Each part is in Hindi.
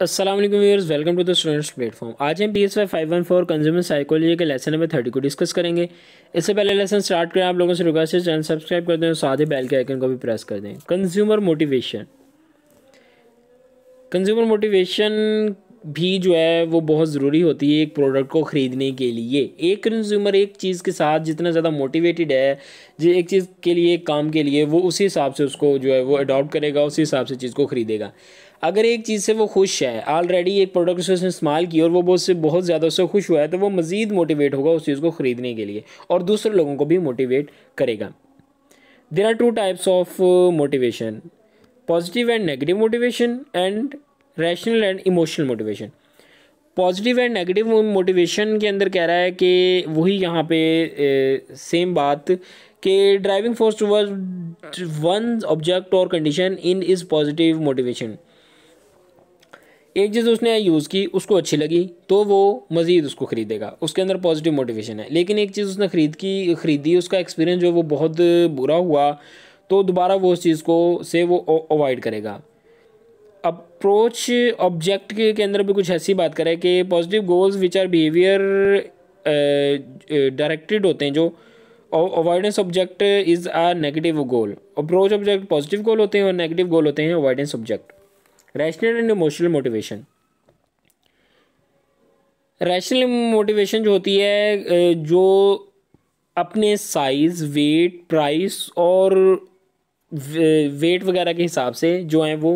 Aslam viewers welcome to the students platform आज हम P S Y five one four consumer psychology के लेसन नंबर थर्टी को डिस्कस करेंगे इससे पहले लेसन स्टार्ट करें आप लोगों से रिक्वेस्ट है चैनल सब्सक्राइब कर दें और साथ ही बेल के आइकन को भी प्रेस कर दें कंज्यूमर मोटिवेशन कंज्यूमर मोटिवेशन भी जो है वो बहुत ज़रूरी होती है एक प्रोडक्ट को ख़रीदने के लिए एक कंज्यूमर एक चीज़ के साथ जितना ज़्यादा मोटिवेटेड है जो एक चीज़ के लिए एक काम के लिए वो उसी हिसाब से उसको जो है वो अडॉप्ट करेगा उसी हिसाब से चीज़ को ख़रीदेगा अगर एक चीज़ से वो खुश है ऑलरेडी एक प्रोडक्ट से उसने इस्तेमाल किया और वो उससे बहुत ज़्यादा उससे खुश हुआ है तो वो मज़ीद मोटिवेट होगा उस चीज़ को ख़रीदने के लिए और दूसरे लोगों को भी मोटिवेट करेगा there are two types of motivation positive and negative motivation and rational and emotional motivation positive and negative motivation के अंदर कह रहा है कि वही यहाँ पे सेम बात कि driving force toward one object और condition in is positive motivation एक चीज़ उसने यूज़ की उसको अच्छी लगी तो वो मज़ीद उसको ख़रीदेगा उसके अंदर पॉजिटिव मोटिवेशन है लेकिन एक चीज़ उसने ख़रीद की ख़रीदी उसका एक्सपीरियंस जो वो बहुत बुरा हुआ तो दोबारा वो उस चीज़ को से वो अवॉइड करेगा अप्रोच ऑब्जेक्ट के, के अंदर भी कुछ ऐसी बात करें कि positive goals which are behaviour directed होते हैं जो avoidance object is a negative goal approach object positive goal होते हैं और नेगेटिव गोल होते हैं avoidance object rational and emotional motivation rational motivation जो होती है uh, जो अपने साइज़ वेट प्राइस और वेट uh, वगैरह के हिसाब से जो है वो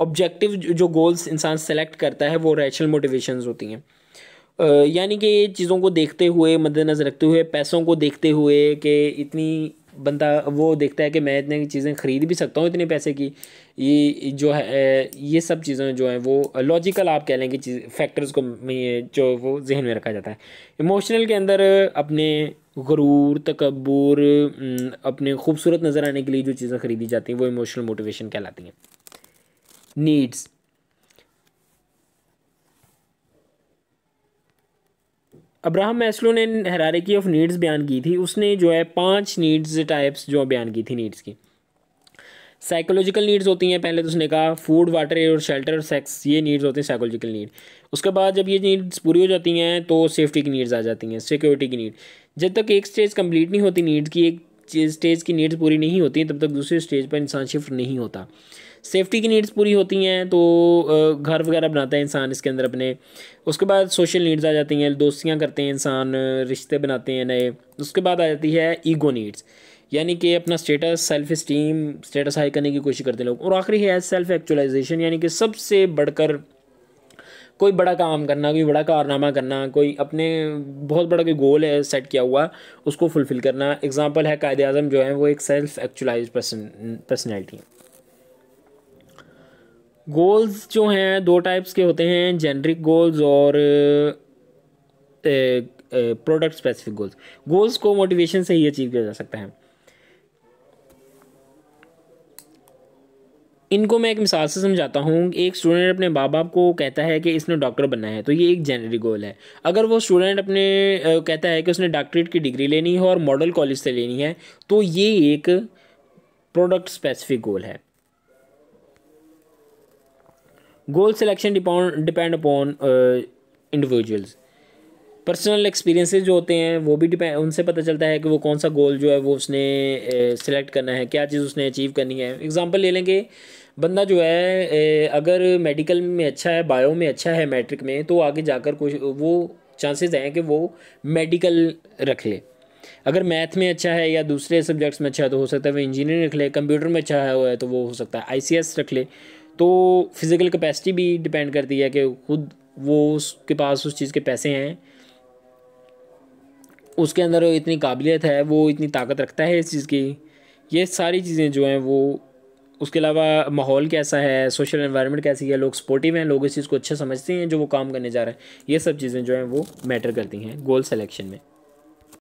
ऑब्जेक्टिव जो गोल्स इंसान सेलेक्ट करता है वो रैशनल मोटिवेशन होती हैं यानी कि चीज़ों को देखते हुए मद्देनज़र रखते हुए पैसों को देखते हुए कि इतनी बंदा वो देखता है कि मैं इतने चीज़ें ख़रीद भी सकता हूँ इतने पैसे की ये जो है ये सब चीज़ें जो हैं वो लॉजिकल आप कह लें कि चीज़ फैक्टर्स को जो वो जहन में रखा जाता है इमोशनल के अंदर अपने गरूर तकबूर अपने खूबसूरत नज़र आने के लिए जो चीज़ें ख़रीदी जाती हैं वो इमोशनल मोटिवेशन कहलाती हैं needs अब्राहम मैस्लो ने हरारिकी ऑफ नीड्स बयान की थी उसने जो है पांच नीड्स टाइप्स जो बयान की थी नीड्स की साइकोलॉजिकल नीड्स होती हैं पहले तो उसने कहा फूड वाटर एयर और शेल्टर सेक्स ये नीड्स होते हैं साइकोलॉजिकल नीड उसके बाद जब ये नीड्स पूरी हो जाती हैं तो सेफ्टी की नीड्स आ जाती हैं सिक्योरिटी की नीड जब तक एक स्टेज कंप्लीट नहीं होती नीड्स की एक स्टेज की नीड्स पूरी नहीं होती तब तक दूसरे स्टेज पर इंसान शिफ्ट नहीं होता सेफ्टी की नीड्स पूरी होती हैं तो घर वगैरह बनाता है इंसान इसके अंदर अपने उसके बाद सोशल नीड्स आ जाती हैं दोस्तियाँ करते हैं इंसान रिश्ते बनाते हैं नए उसके बाद आ जाती है ईगो नीड्स यानी कि अपना status self esteem status high करने की कोशिश करते हैं लोग और आखिरी है सेल्फ एक्चुअलाइजेशन यानी कि सबसे बढ़कर कोई बड़ा काम करना कोई बड़ा कारनामा करना कोई अपने बहुत बड़ा कोई गोल है सेट किया हुआ उसको फुलफ़िल करना एग्ज़ाम्पल है कायद अजम जो है वो एक सेल्फ़ एक्चुलाइज पर्सन पर्सनैलिटी है गोल्स जो हैं दो टाइप्स के होते हैं जेनरिक गोल्स और प्रोडक्ट स्पेसिफिक गोल्स गोल्स को मोटिवेशन से ही अचीव किया जा सकता है इनको मैं एक मिसाल से समझाता हूँ एक स्टूडेंट अपने माँ बाप को कहता है कि इसने डॉक्टर बनना है तो ये एक जेनरिक गोल है अगर वो स्टूडेंट अपने कहता है कि उसने डॉक्टरेट की डिग्री लेनी है और मॉडल कॉलेज से लेनी है तो ये एक प्रोडक्ट स्पेसिफिक गोल है goal selection depend depend upon individuals personal experiences जो होते हैं वो भी डिपेंड उनसे पता चलता है कि वो कौन सा गोल जो है वो उसने uh, करना है क्या चीज़ उसने अचीव करनी है एग्जांपल ले लेंगे बंदा जो है uh, अगर मेडिकल में अच्छा है बायो में अच्छा है मैट्रिक में तो आगे जाकर कुछ वो चांसेस हैं कि वो मेडिकल रख ले अगर मैथ में अच्छा है या दूसरे सब्जेक्ट्स में अच्छा है तो हो सकता है वो इंजीनियरिंग रख ले कंप्यूटर में अच्छा है तो वो हो सकता है आई रख ले तो फिज़िकल कैपेसिटी भी डिपेंड करती है कि खुद वो उसके पास उस चीज़ के पैसे हैं उसके अंदर इतनी काबिलियत है वो इतनी ताकत रखता है इस चीज़ की ये सारी चीज़ें जो हैं वो उसके अलावा माहौल कैसा है सोशल इन्वायरमेंट कैसी है लोग सपोर्टिव हैं लोग इस चीज़ को अच्छा समझते हैं जो वो काम करने जा रहे हैं ये सब चीज़ें जो हैं वो मैटर करती हैं गोल सेलेक्शन में